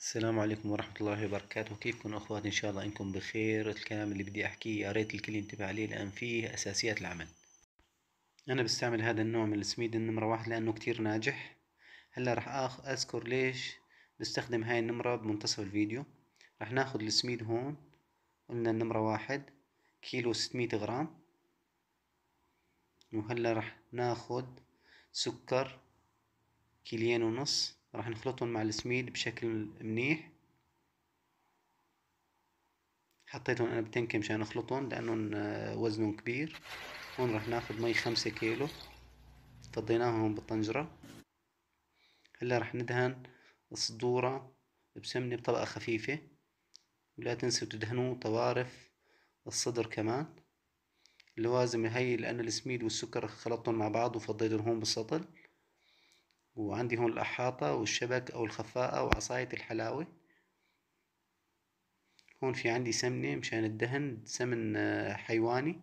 السلام عليكم ورحمة الله وبركاته كيفكم أخواتي إن شاء الله إنكم بخير الكلام اللي بدي أحكيه يا ريت الكل ينتبه عليه لأن فيه أساسيات العمل أنا بستعمل هذا النوع من السميد النمرة واحد لأنه كتير ناجح هلا راح أخ أذكر ليش بستخدم هاي النمرة بمنتصف الفيديو راح ناخد السميد هون قلنا النمرة واحد كيلو ستمية غرام وهلا راح ناخد سكر كيلين ونص راح نخلطهم مع السميد بشكل منيح حطيتهم انا بتنكي مشان اخلطهم لانهم آه، وزنهم كبير هون راح ناخذ مي خمسة كيلو فضيناهم بالطنجرة هلا راح ندهن الصدورة بسمنة بطبقة خفيفة ولا تنسوا تدهنوا طوارف الصدر كمان اللوازم هي لأن السميد والسكر خلطتهم مع بعض وفضيتهم هون بالسطل وعندي هون الأحاطة والشبك أو الخفاءة وعصاية الحلاوة هون في عندي سمنة مشان الدهن سمن آه، حيواني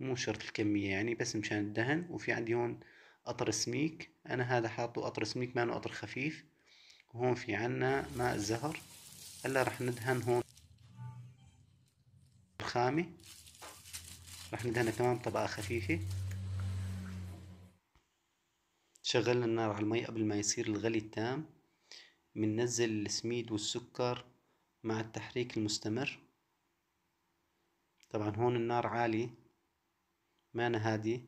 مو شرط الكمية يعني بس مشان الدهن وفي عندي هون قطر سميك أنا هذا حاطه قطر سميك مانو قطر خفيف وهون في عنا ماء الزهر هلا رح ندهن هون الخامة رح ندهنها كمان طبقة خفيفة شغلنا النار على المي قبل ما يصير الغلي التام بننزل السميد والسكر مع التحريك المستمر طبعا هون النار عالي مانا هادي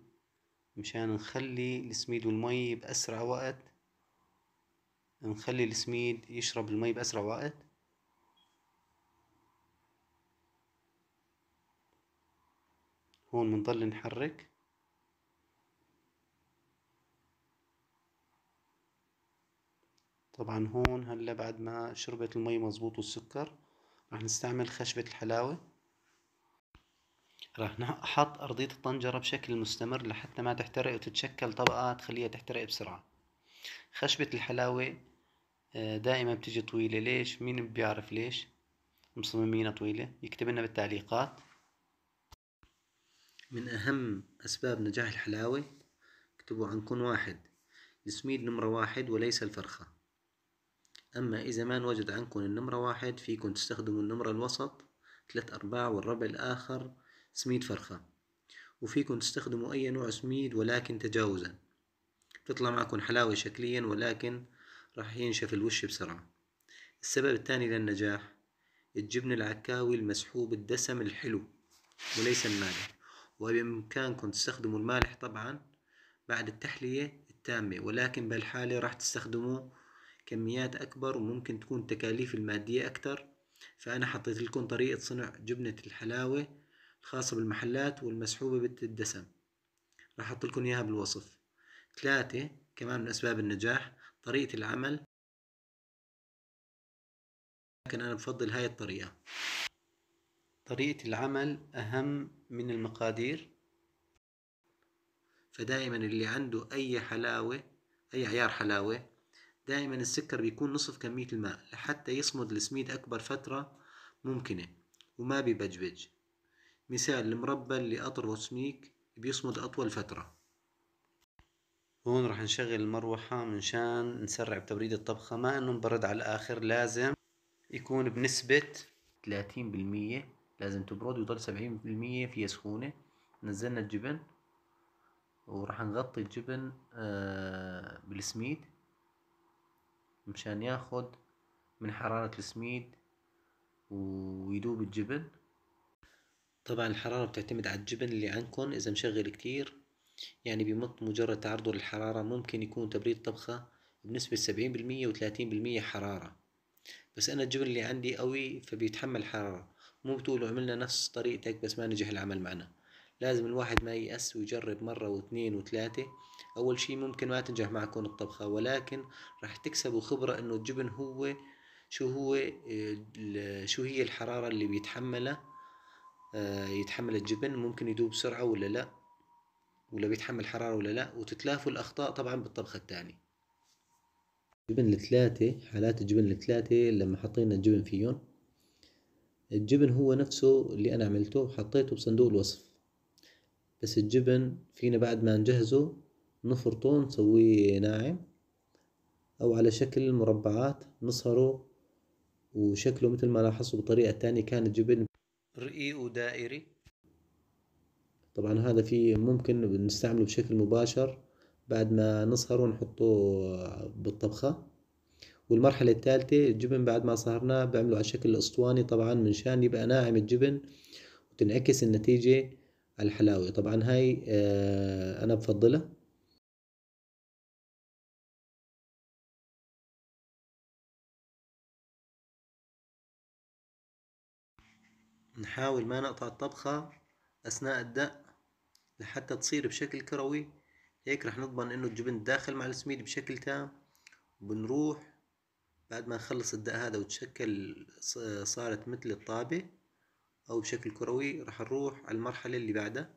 مشان نخلي السميد والمي بأسرع وقت نخلي السميد يشرب المي بأسرع وقت هون بنضل نحرك طبعا هون هلا بعد ما شربت المي مزبوط والسكر رح نستعمل خشبة الحلاوة رح نحط أرضية الطنجرة بشكل مستمر لحتى ما تحترق وتتشكل طبقة تخليها تحترق بسرعة خشبة الحلاوة آه، دائما بتجي طويلة ليش مين بيعرف ليش مصممينها طويلة يكتب لنا بالتعليقات من أهم أسباب نجاح الحلاوة اكتبوا عنكم واحد السميد نمرة واحد وليس الفرخة أما إذا ما نوجد عندكم النمرة واحد فيكم تستخدموا النمرة الوسط ثلاث أرباع والربع الآخر سميد فرخة وفيكم تستخدموا أي نوع سميد ولكن تجاوزا تطلع معكم حلاوة شكليا ولكن راح ينشف الوش بسرعة السبب الثاني للنجاح الجبن العكاوي المسحوب الدسم الحلو وليس المالح وبإمكانكم تستخدموا المالح طبعا بعد التحلية التامة ولكن بالحالة راح تستخدموه كميات أكبر وممكن تكون تكاليف المادية أكتر فأنا حطيت لكم طريقة صنع جبنة الحلاوة الخاصة بالمحلات والمسحوبة بالدسم راح أحط لكم إياها بالوصف ثلاثة كمان من أسباب النجاح طريقة العمل لكن أنا بفضل هاي الطريقة طريقة العمل أهم من المقادير فدائما اللي عنده أي حلاوة أي عيار حلاوة دائما السكر بيكون نصف كمية الماء لحتى يصمد السميد أكبر فترة ممكنة وما ببجبج مثال المربى اللي أطر سميك بيصمد أطول فترة هون رح نشغل المروحة منشان نسرع بتبريد الطبخة ما انه نبرد على الآخر لازم يكون بنسبة 30% لازم تبرد ويضل 70% فيها سخونة نزلنا الجبن وراح نغطي الجبن آه، بالسميد مشان ياخد من حرارة السميد ويدوب الجبن طبعا الحرارة بتعتمد على الجبن اللي عندكم إذا مشغل كتير يعني بمط مجرد تعرضه للحرارة ممكن يكون تبريد طبخة بنسبة سبعين بالمية وثلاثين بالمية حرارة بس أنا الجبن اللي عندي قوي فبيتحمل حرارة مو بتقولوا عملنا نفس طريقتك بس ما نجح العمل معنا لازم الواحد ما ييأس ويجرب مرة واثنين وثلاثة أول شي ممكن ما تنجح معكم الطبخة ولكن راح تكسبوا خبرة إنه الجبن هو شو هو آه، شو هي الحرارة اللي بيتحملها آه، يتحمل الجبن ممكن يدوب بسرعة ولا لا ولا بيتحمل حرارة ولا لا وتتلافوا الأخطاء طبعا بالطبخة الثانية الجبن الثلاثة حالات الجبن الثلاثة لما حطينا الجبن فيهم الجبن هو نفسه اللي أنا عملته حطيته بصندوق الوصف بس الجبن فينا بعد ما نجهزه نفرطه نسويه ناعم أو على شكل مربعات نصهره وشكله مثل ما لاحظتوا بالطريقة الثانية كان الجبن رئي ودائري طبعا هذا في ممكن نستعمله بشكل مباشر بعد ما نصهره نحطه بالطبخة والمرحلة الثالثة الجبن بعد ما صهرناه بعمله على شكل اسطواني طبعا من شان يبقى ناعم الجبن وتنعكس النتيجة الحلاوي طبعا هاي آه، أنا بفضلها نحاول ما نقطع الطبخة أثناء الدق لحتى تصير بشكل كروي هيك رح نضمن إنه الجبن داخل مع السميد بشكل تام وبنروح بعد ما نخلص الدق هذا وتشكل صارت مثل الطابة أو بشكل كروي راح نروح على المرحلة اللي بعدها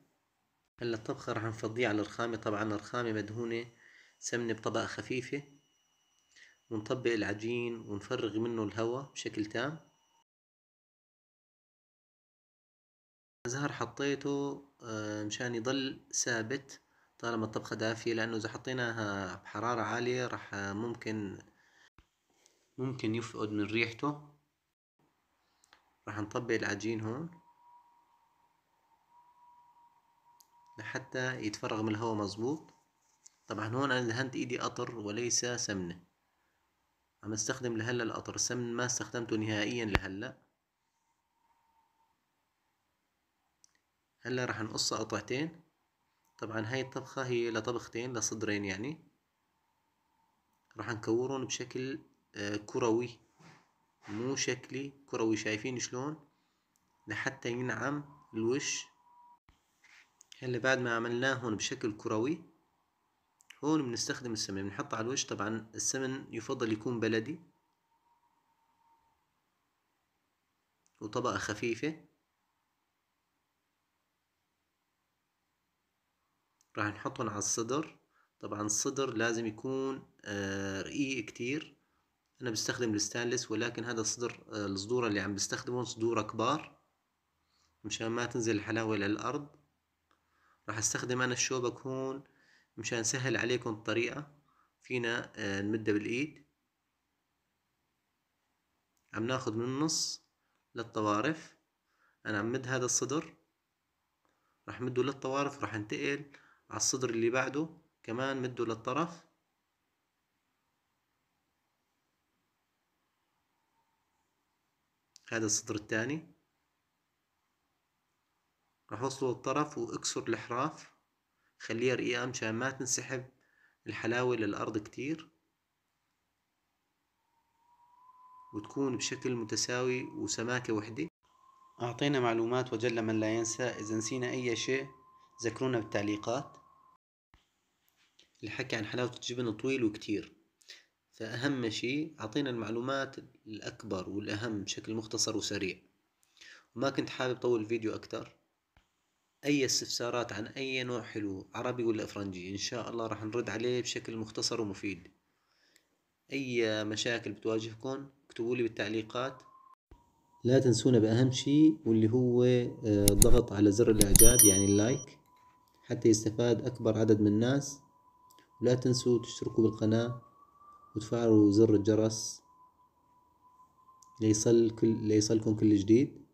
هلا الطبخة راح نفضيه على الرخامة طبعا الرخامة مدهونة سمنة بطبقة خفيفة ونطبق العجين ونفرغ منه الهواء بشكل تام زهر حطيته آه، مشان يضل ثابت طالما الطبخة دافية لأنه إذا حطيناها بحرارة عالية راح ممكن ممكن يفقد من ريحته راح نطبق العجين هون لحتى يتفرغ من الهواء مظبوط طبعا هون انا دهنت ايدي قطر وليس سمنة عم استخدم لهلا القطر السمن ما استخدمته نهائيا لهلا هلا راح نقصها قطعتين طبعا هاي الطبخة هي لطبختين لصدرين يعني راح نكورهم بشكل آه، كروي مو شكلي كروي شايفين شلون لحتى ينعم الوش هلا بعد ما عملناه هون بشكل كروي هون بنستخدم السمن بنحط على الوش طبعا السمن يفضل يكون بلدي وطبقة خفيفة راح نحطهم على الصدر طبعا الصدر لازم يكون آه، رقيق كتير انا بستخدم الستانلس ولكن هذا الصدر آه، الصدور اللي عم بستخدمه صدور كبار مشان ما تنزل الحلاوة إلى الأرض راح استخدم أنا الشوبك هون مشان سهل عليكم الطريقة فينا آه، نمده بالإيد عم ناخد من النص للطوارف أنا عم مد هذا الصدر راح مده للطوارف راح انتقل على الصدر اللي بعده كمان مده للطرف هذا السطر الثاني راح اوصله الطرف واكسر الحراف خليها رقيقة مشان ما تنسحب الحلاوة للأرض كتير وتكون بشكل متساوي وسماكة وحدة أعطينا معلومات وجل من لا ينسى إذا نسينا أي شيء ذكرونا بالتعليقات الحكي عن حلاوة الجبن طويل وكتير فأهم شيء أعطينا المعلومات الأكبر والأهم بشكل مختصر وسريع وما كنت حابب طول الفيديو أكتر أي استفسارات عن أي نوع حلو عربي ولا إفرنجي إن شاء الله راح نرد عليه بشكل مختصر ومفيد أي مشاكل بتواجهكم اكتبوا لي بالتعليقات لا تنسونا بأهم شيء واللي هو الضغط آه، على زر الإعجاب يعني اللايك حتى يستفاد أكبر عدد من الناس ولا تنسوا تشتركوا بالقناة وتفعلوا زر الجرس ليصل كل ليصلكم كل جديد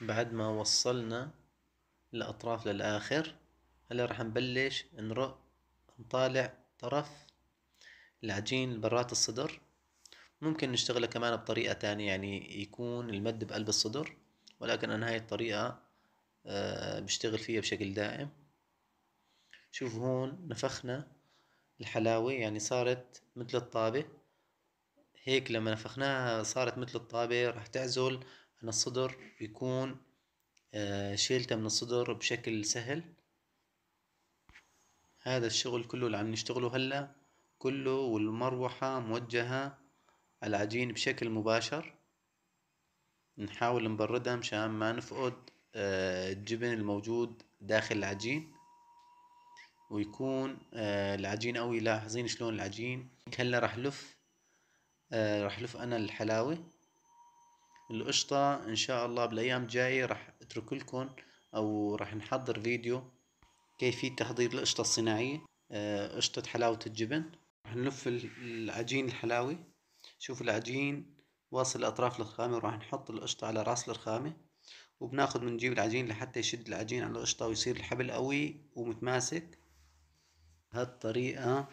بعد ما وصلنا الأطراف للآخر هلا راح نبلش نرق نطالع طرف العجين برات الصدر ممكن نشتغله كمان بطريقة تانية يعني يكون المد بقلب الصدر ولكن أنا هاي الطريقة آه، بشتغل فيها بشكل دائم شوف هون نفخنا الحلاوة يعني صارت مثل الطابة هيك لما نفخناها صارت مثل الطابة راح تعزل عن الصدر يكون آه، شيلته من الصدر بشكل سهل هذا الشغل كله اللي عم نشتغله هلا كله والمروحة موجهة على العجين بشكل مباشر نحاول نبردها مشان ما نفقد آه، الجبن الموجود داخل العجين ويكون آه، العجين قوي لاحظين شلون العجين هلا راح لف آه، راح لف انا الحلاوه القشطه ان شاء الله بالايام الجايه راح اترك لكم او راح نحضر فيديو كيفيه تحضير القشطه الصناعيه آه، قشطه حلاوه الجبن راح نلف العجين الحلاوي شوف العجين واصل لاطراف الرخامه وراح نحط القشطه على راس الرخامه وبناخد بنجيب العجين لحتى يشد العجين على القشطه ويصير الحبل قوي ومتماسك هالطريقة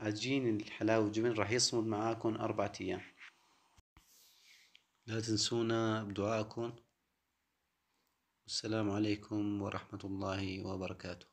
عجين الحلاوة والجبن راح يصمد معاكم أربعة أيام لا تنسونا بدعائكم والسلام عليكم ورحمة الله وبركاته